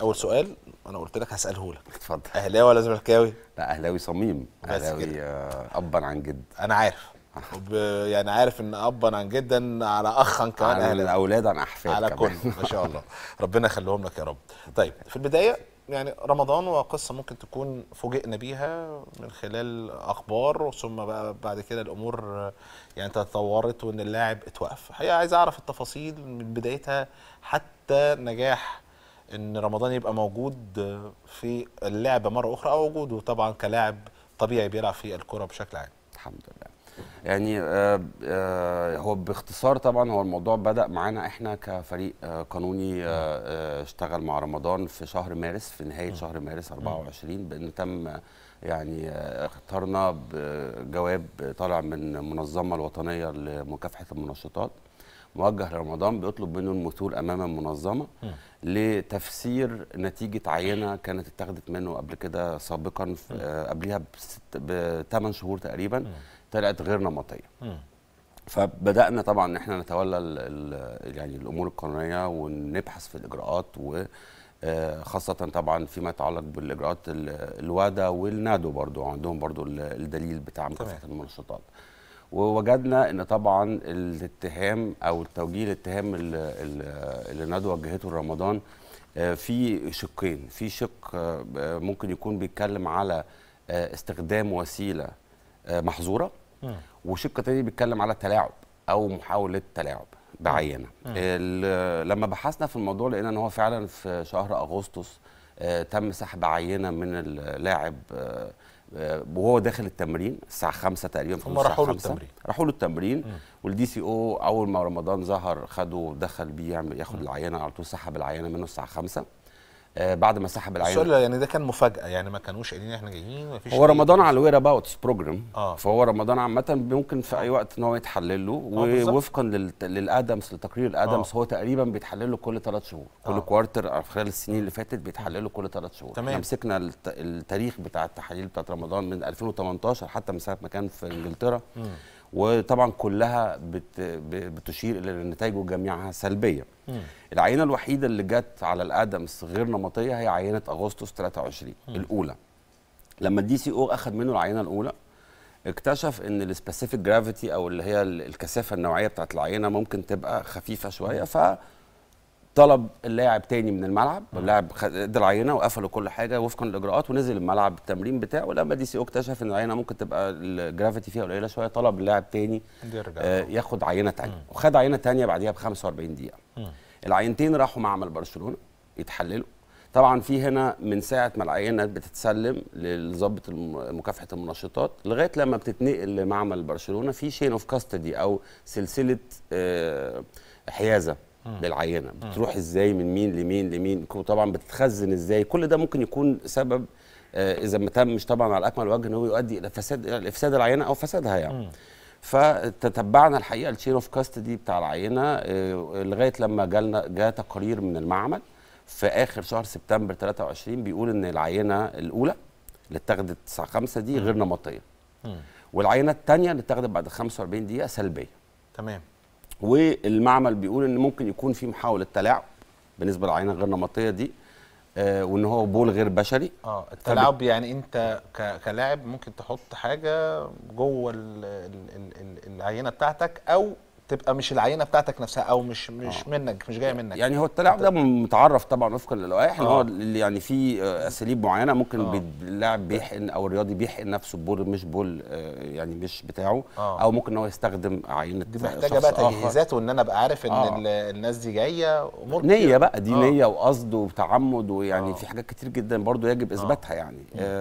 اول سؤال انا قلت لك هساله لك اتفضل اهلاوي ولا زملكاوي لا اهلاوي صميم اهلاوي آه، ابا عن جد انا عارف يعني عارف ان ابا عن جدا على اخا كمان على الاولاد عن احفاد على كل ما شاء الله ربنا يخليهم لك يا رب طيب في البدايه يعني رمضان وقصه ممكن تكون فوجئنا بيها من خلال اخبار ثم بقى بعد كده الامور يعني تطورت وان اللاعب اتوقف الحقيقه عايز اعرف التفاصيل من بدايتها حتى نجاح ان رمضان يبقى موجود في اللعبه مره اخرى او وجوده طبعا كلاعب طبيعي بيلعب في الكره بشكل عام الحمد لله يعني آه، آه، هو باختصار طبعا هو الموضوع بدا معانا احنا كفريق آه، قانوني اشتغل مع رمضان في شهر مارس في نهايه شهر مارس 24 بان تم يعني اخترنا بجواب طالع من المنظمه الوطنيه لمكافحه المنشطات موجه لرمضان بيطلب منه المثول امام المنظمه لتفسير نتيجه عينه كانت اتخذت منه قبل كده سابقا آه، قبلها بثمان شهور تقريبا طلعت غير نمطيه فبدانا طبعا ان احنا نتولى الـ الـ يعني الامور القانونيه ونبحث في الاجراءات و آه، خاصة طبعا فيما يتعلق بالإجراءات الوادة والنادو برضو عندهم برضو الدليل بتاع مكافحة المنشطات ووجدنا ان طبعا الاتهام او التوجيه الاتهام اللي الندوه وجهته لرمضان آه، في شقين في شق آه، ممكن يكون بيتكلم على آه، استخدام وسيله محظوره وشق تاني بيتكلم على تلاعب او محاوله تلاعب بعينه لما بحثنا في الموضوع لقينا ان هو فعلا في شهر اغسطس تم سحب عينه من اللاعب آه، وهو داخل التمرين الساعه 5 تقريبا في هم راحوا له التمرين راحوا له التمرين والدي سي او اول ما رمضان ظهر خده دخل بيه ياخد العينه على طول سحب العينه منه الساعه 5 آه، بعد ما سحب العينه سؤال يعني ده كان مفاجاه يعني ما كانوش قايلين احنا جايين مفيش هو رمضان على الوير اباوتس بروجرام آه. فهو رمضان عامه ممكن في اي وقت ان هو يتحلل له آه ووفقا للادمس لتقرير الادمس آه. هو تقريبا بيتحلل له كل ثلاث شهور كل كوارتر آه. كوارتر خلال السنين اللي فاتت بيتحلل له كل ثلاث شهور تمام احنا مسكنا التاريخ بتاع التحاليل بتاعت رمضان من 2018 حتى من ساعه ما كان في انجلترا م. وطبعا كلها بت بتشير الى ان نتائجه جميعها سلبيه. مم. العينه الوحيده اللي جت على الادمز غير نمطيه هي عينه اغسطس 23 مم. الاولى. لما الدي سي او اخذ منه العينه الاولى اكتشف ان السبيسيفيك جرافيتي او اللي هي الكثافه النوعيه بتاعت العينه ممكن تبقى خفيفه شويه ف طلب اللاعب تاني من الملعب اللاعب ادى العينه وقفلوا كل حاجه وفقا للاجراءات ونزل الملعب التمرين بتاعه ولما دي سي او اكتشف ان العينه ممكن تبقى الجرافيتي فيها قليله شويه طلب اللاعب تاني آه ياخد عينه تانيه وخد عينه تانيه بعديها ب 45 دقيقه مم. العينتين راحوا معمل برشلونه يتحللوا طبعا في هنا من ساعه ما العينه بتتسلم للضابط مكافحه المنشطات لغايه لما بتتنقل لمعمل برشلونه في شين اوف كاستدي او سلسله آه حيازه للعينه بتروح ازاي من مين لمين لمين طبعا بتتخزن ازاي كل ده ممكن يكون سبب آه، اذا ما تمش طبعا على اكمل وجه ان هو يؤدي الى فساد افساد العينه او فسادها يعني فتتبعنا الحقيقه التشين اوف كاستدي بتاع العينه آه، لغايه لما جالنا جاء تقارير من المعمل في اخر شهر سبتمبر 23 بيقول ان العينه الاولى اللي اتاخدت الساعه 5 دي غير نمطيه والعينه الثانيه اللي اتاخدت بعد 45 دقيقه سلبيه تمام والمعمل بيقول ان ممكن يكون في محاوله تلاعب بالنسبه للعينه غير نمطيه دي آه، وان هو بول غير بشري اه التلاعب يعني انت كلاعب ممكن تحط حاجه جوه العينه بتاعتك او تبقى مش العينه بتاعتك نفسها او مش مش آه. منك مش جايه منك يعني هو التلاعب ده متعرف طبعا وفقا للوائح اللي هو آه. اللي يعني في آه، اساليب معينه ممكن آه. اللاعب بيحقن او الرياضي بيحقن نفسه ببول مش بول آه، يعني مش بتاعه آه. او ممكن ان هو يستخدم عينه دي محتاجه بقى تجهيزات وان انا ابقى عارف ان آه. الناس دي جايه امور نيه بقى دي آه. نيه وقصد وتعمد ويعني آه. في حاجات كتير جدا برضو يجب اثباتها آه. يعني آه.